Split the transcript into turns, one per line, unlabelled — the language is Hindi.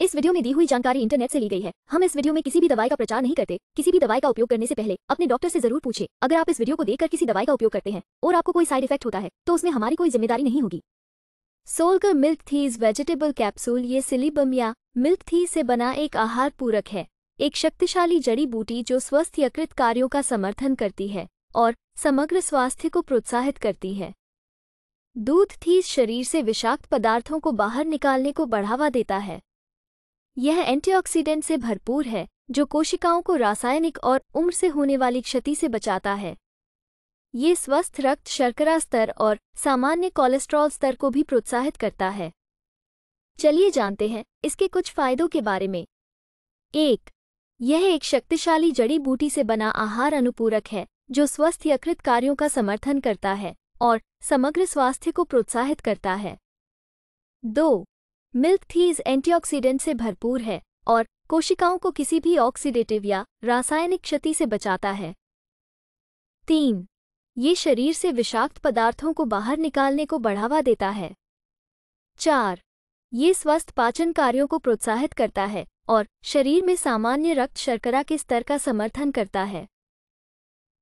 इस वीडियो में दी हुई जानकारी इंटरनेट से ली गई है हम इस वीडियो में किसी भी दवाई का प्रचार नहीं करते किसी भी दवाई का उपयोग करने से पहले अपने डॉक्टर से जरूर पूछे अगर आप इस वीडियो को देखकर किसी दवाई का उपयोग करते हैं और आपको कोई साइड इफेक्ट होता है तो उसमें हमारी कोई जिम्मेदारी नहीं होगी सोलकर मिल्क थीज वेजिटेबल कैप्सूल ये सिलीबम या मिल्क थीज से बना एक आहार पूरक है एक शक्तिशाली जड़ी बूटी जो स्वस्थ यकृत कार्यों का समर्थन करती है और समग्र स्वास्थ्य को प्रोत्साहित करती है दूध थीज शरीर से विषाक्त पदार्थों को बाहर निकालने को बढ़ावा देता है यह एंटीऑक्सीडेंट से भरपूर है जो कोशिकाओं को रासायनिक और उम्र से होने वाली क्षति से बचाता है ये स्वस्थ रक्त शर्करा स्तर और सामान्य कोलेस्ट्रॉल स्तर को भी प्रोत्साहित करता है चलिए जानते हैं इसके कुछ फायदों के बारे में एक यह एक शक्तिशाली जड़ी बूटी से बना आहार अनुपूरक है जो स्वस्थ यकृत कार्यों का समर्थन करता है और समग्र स्वास्थ्य को प्रोत्साहित करता है दो मिल्क थीज एंटीऑक्सीडेंट से भरपूर है और कोशिकाओं को किसी भी ऑक्सीडेटिव या रासायनिक क्षति से बचाता है तीन ये शरीर से विषाक्त पदार्थों को बाहर निकालने को बढ़ावा देता है चार ये स्वस्थ पाचन कार्यों को प्रोत्साहित करता है और शरीर में सामान्य रक्त शर्करा के स्तर का समर्थन करता है